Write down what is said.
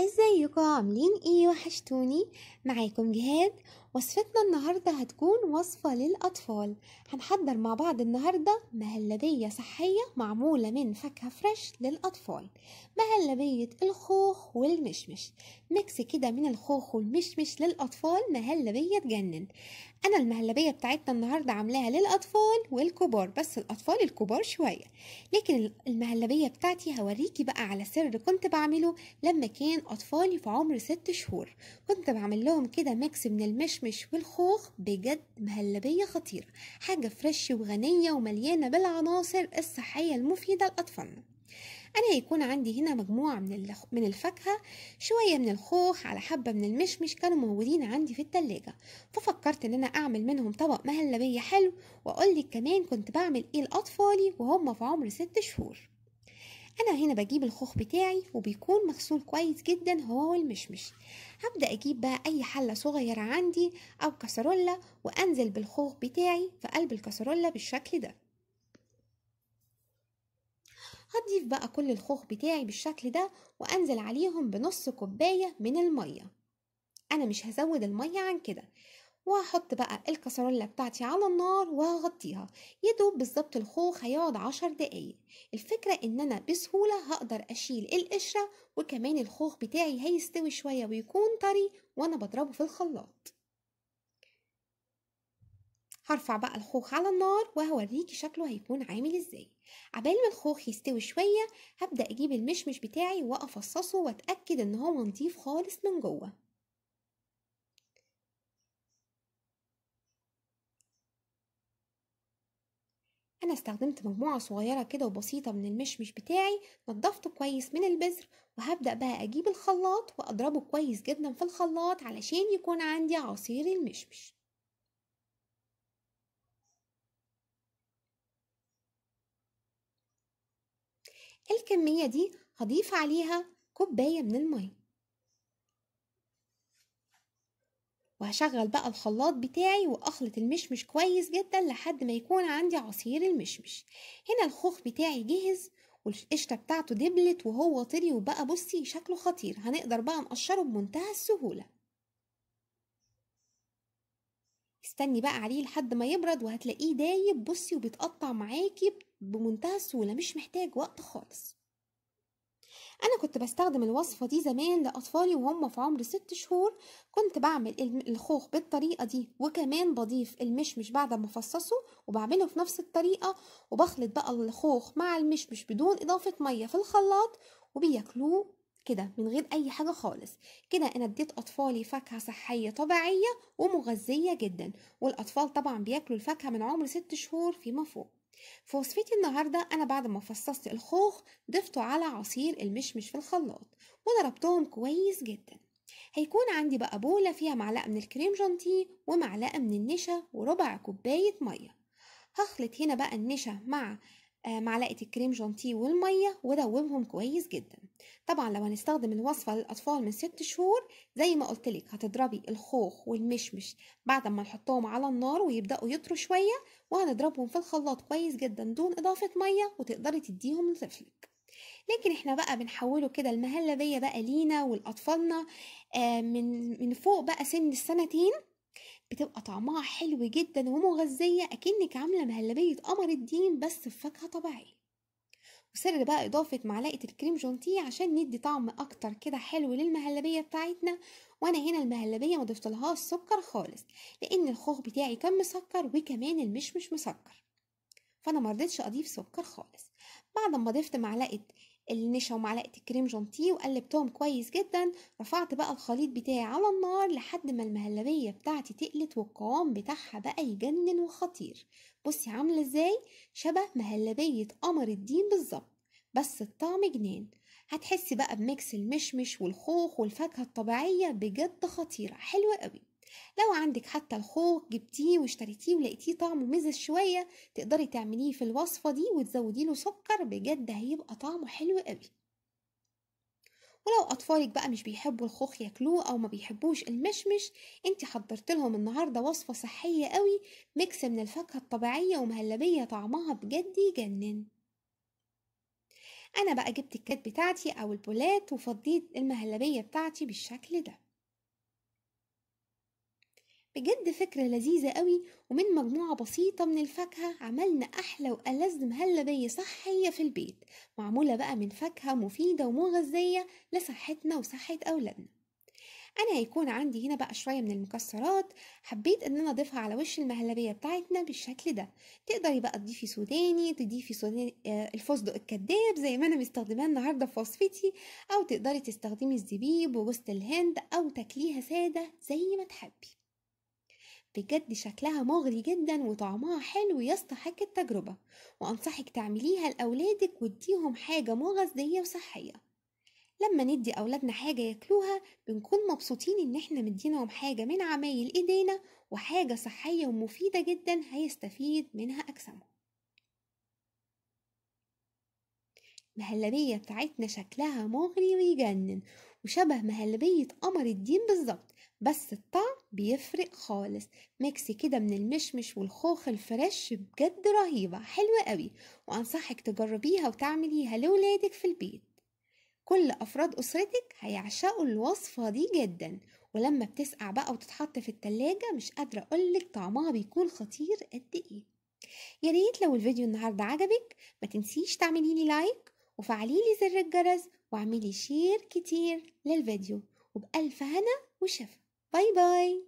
ازيكم عاملين ايه وحشتوني معاكم جهاد وصفتنا النهاردة هتكون وصفة للأطفال هنحضر مع بعض النهاردة مهلبية صحية معمولة من فاكهة فريش للأطفال مهلبية الخوخ والمشمش ميكس كده من الخوخ والمشمش للأطفال مهلبية تجنن أنا المهلبية بتاعتنا النهاردة عاملاها للأطفال والكبار بس الأطفال الكبار شوية لكن المهلبية بتاعتي هوريكي بقى على سر كنت بعمله لما كان أطفالي في عمر ست شهور كنت بعمل لهم كده ميكس من المشمش المشمش والخوخ بجد مهلبية خطيرة حاجة فريش وغنية ومليانة بالعناصر الصحية المفيدة لأطفالنا أنا هيكون عندي هنا مجموعة من من الفاكهة شوية من الخوخ على حبة من المشمش كانوا موجودين عندي في التلاجة ففكرت إن أنا أعمل منهم طبق مهلبية حلو وأقولك كمان كنت بعمل إيه لأطفالي وهم في عمر ست شهور انا هنا بجيب الخوخ بتاعي وبيكون مغسول كويس جدا هو المشمش هبدا اجيب بقى اي حله صغيره عندي او كسرولة وانزل بالخوخ بتاعي في قلب الكسرولة بالشكل ده هضيف بقى كل الخوخ بتاعي بالشكل ده وانزل عليهم بنص كوبايه من الميه انا مش هزود الميه عن كده وهحط بقى الكسرولة بتاعتي على النار وهغطيها يدوب بالظبط الخوخ هيقعد عشر دقايق الفكرة ان انا بسهولة هقدر اشيل القشرة وكمان الخوخ بتاعي هيستوي شوية ويكون طري وانا بضربه في الخلاط هرفع بقى الخوخ على النار وهوريكي شكله هيكون عامل ازاي عبال ما الخوخ يستوي شوية هبدأ اجيب المشمش بتاعي وافصصه واتأكد ان هو نضيف خالص من جوه أنا استخدمت مجموعة صغيرة كده وبسيطة من المشمش بتاعي نضفته كويس من البذر وهبدأ بقى أجيب الخلاط وأضربه كويس جدا في الخلاط علشان يكون عندي عصير المشمش الكمية دي هضيف عليها كوباية من المية وهشغل بقى الخلاط بتاعي واخلط المشمش كويس جدا لحد ما يكون عندي عصير المشمش هنا الخوخ بتاعي جهز والقشطه بتاعته دبلت وهو طري وبقى بصي شكله خطير هنقدر بقى نقشره بمنتهى السهولة استني بقى عليه لحد ما يبرد وهتلاقيه دايب بصي وبيتقطع معاكي بمنتهى السهولة مش محتاج وقت خالص انا كنت بستخدم الوصفه دي زمان لاطفالي وهم في عمر ست شهور كنت بعمل الخوخ بالطريقه دي وكمان بضيف المشمش بعد ما افصصه وبعمله في نفس الطريقه وبخلط بقى الخوخ مع المشمش بدون اضافه ميه في الخلاط وبياكلوه كده من غير اي حاجه خالص كده انا اديت اطفالي فاكهه صحيه طبيعيه ومغذيه جدا والاطفال طبعا بياكلوا الفاكهه من عمر ست شهور فيما فوق في وصفتي النهاردة أنا بعد ما فصصت الخوخ ضفته على عصير المشمش في الخلاط وضربتهم كويس جدا هيكون عندي بقى بولة فيها معلقة من الكريم جانتيه ومعلقة من النشا وربع كوباية مية هخلط هنا بقى النشا مع آه، معلقة الكريم جانتيه والمية ودوبهم كويس جدا طبعا لو هنستخدم الوصفة للأطفال من ست شهور زي ما قلتلك هتضربي الخوخ والمشمش بعد ما نحطهم على النار ويبدأوا يطروا شوية وهنضربهم في الخلاط كويس جدا دون إضافة مية وتقدري تديهم لطفلك لكن احنا بقى بنحوله كده المهلبية بقى لينا ولأطفالنا آه، من من فوق بقى سن السنتين بتبقى طعمها حلو جدا ومغذية أكنك عاملة مهلبية قمر الدين بس بفاكهة طبيعية وسر بقى إضافة معلقة الكريم جونتي عشان ندي طعم أكتر كده حلو للمهلبية بتاعتنا وأنا هنا المهلبية مضفتلهاش سكر خالص لأن الخوخ بتاعي كان مسكر وكمان المشمش مسكر فأنا مرضتش أضيف سكر خالص بعد ما ضفت معلقة النشا ومعلقه الكريم جانتيه وقلبتهم كويس جدا رفعت بقى الخليط بتاعي على النار لحد ما المهلبيه بتاعتي تقلت والقوام بتاعها بقى يجنن وخطير بصي عامله ازاي شبه مهلبيه قمر الدين بالظبط بس الطعم جنان هتحسي بقى بميكس المشمش والخوخ والفاكهه الطبيعيه بجد خطيره حلوه قوي لو عندك حتى الخوخ جبتيه واشتريتيه ولقيتيه طعمه مزز شوية تقدري تعمليه في الوصفة دي وتزودي له سكر بجد هيبقى طعمه حلو قوي ولو أطفالك بقى مش بيحبوا الخوخ ياكلوه أو ما بيحبوش المشمش انت حضرت لهم النهاردة وصفة صحية قوي ميكس من الفاكهة الطبيعية ومهلبية طعمها بجد يجنن أنا بقى جبت الكات بتاعتي أو البولات وفضيت المهلبية بتاعتي بالشكل ده بجد فكرة لذيذة قوي ومن مجموعة بسيطة من الفاكهة عملنا أحلى وألذ مهلبية صحية في البيت معمولة بقى من فاكهة مفيدة ومغذية لصحتنا وصحة أولادنا أنا هيكون عندي هنا بقى شوية من المكسرات حبيت إن أنا أضيفها على وش المهلبية بتاعتنا بالشكل ده تقدري بقى تضيفي سوداني تضيفي سوداني آه، الفستق الكداب زي ما أنا مستخدماه النهاردة في وصفتي أو تقدري تستخدمي الزبيب وجوز الهند أو تاكليها سادة زي ما تحبي بجد شكلها مغري جدا وطعمها حلو يستحق التجربة وأنصحك تعمليها لأولادك واديهم حاجة مغذية وصحية لما ندي أولادنا حاجة ياكلوها بنكون مبسوطين إن إحنا مدينهم حاجة من عمايل إيدينا وحاجة صحية ومفيدة جدا هيستفيد منها أجسامهم المهلبية بتاعتنا شكلها مغري ويجنن وشبه مهلبية قمر الدين بالظبط بس الطعم بيفرق خالص ميكس كده من المشمش والخوخ الفريش بجد رهيبة حلوة قوي وأنصحك تجربيها وتعمليها لولادك في البيت كل أفراد أسرتك هيعشقوا الوصفة دي جدا ولما بتسقع بقى وتتحط في التلاجة مش قادرة أقولك طعمها بيكون خطير قد إيه ياريت لو الفيديو النهاردة عجبك ما تنسيش تعمليلي لايك وفعليلي زر الجرس واعملي شير كتير للفيديو وبألف هنا وشفا باي باي